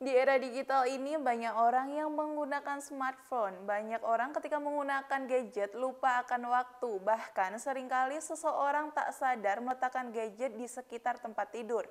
Di era digital ini banyak orang yang menggunakan smartphone. Banyak orang ketika menggunakan gadget lupa akan waktu. Bahkan seringkali seseorang tak sadar meletakkan gadget di sekitar tempat tidur.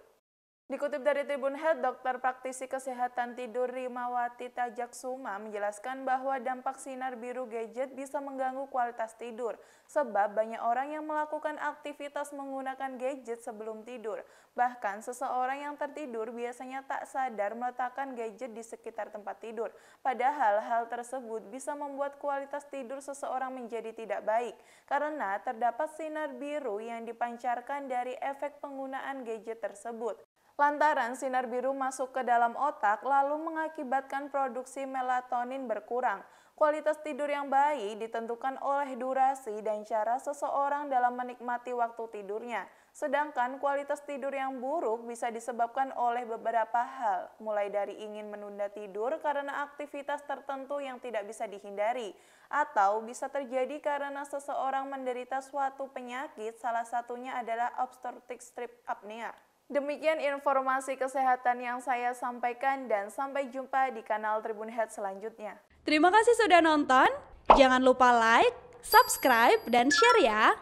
Dikutip dari Tribun Health, dokter praktisi kesehatan tidur Rimawati Tajak Suma menjelaskan bahwa dampak sinar biru gadget bisa mengganggu kualitas tidur, sebab banyak orang yang melakukan aktivitas menggunakan gadget sebelum tidur. Bahkan seseorang yang tertidur biasanya tak sadar meletakkan gadget di sekitar tempat tidur. Padahal hal tersebut bisa membuat kualitas tidur seseorang menjadi tidak baik, karena terdapat sinar biru yang dipancarkan dari efek penggunaan gadget tersebut. Lantaran sinar biru masuk ke dalam otak lalu mengakibatkan produksi melatonin berkurang. Kualitas tidur yang baik ditentukan oleh durasi dan cara seseorang dalam menikmati waktu tidurnya. Sedangkan kualitas tidur yang buruk bisa disebabkan oleh beberapa hal, mulai dari ingin menunda tidur karena aktivitas tertentu yang tidak bisa dihindari, atau bisa terjadi karena seseorang menderita suatu penyakit, salah satunya adalah obstructive sleep apnea. Demikian informasi kesehatan yang saya sampaikan dan sampai jumpa di kanal Tribun Head selanjutnya. Terima kasih sudah nonton. Jangan lupa like, subscribe, dan share ya.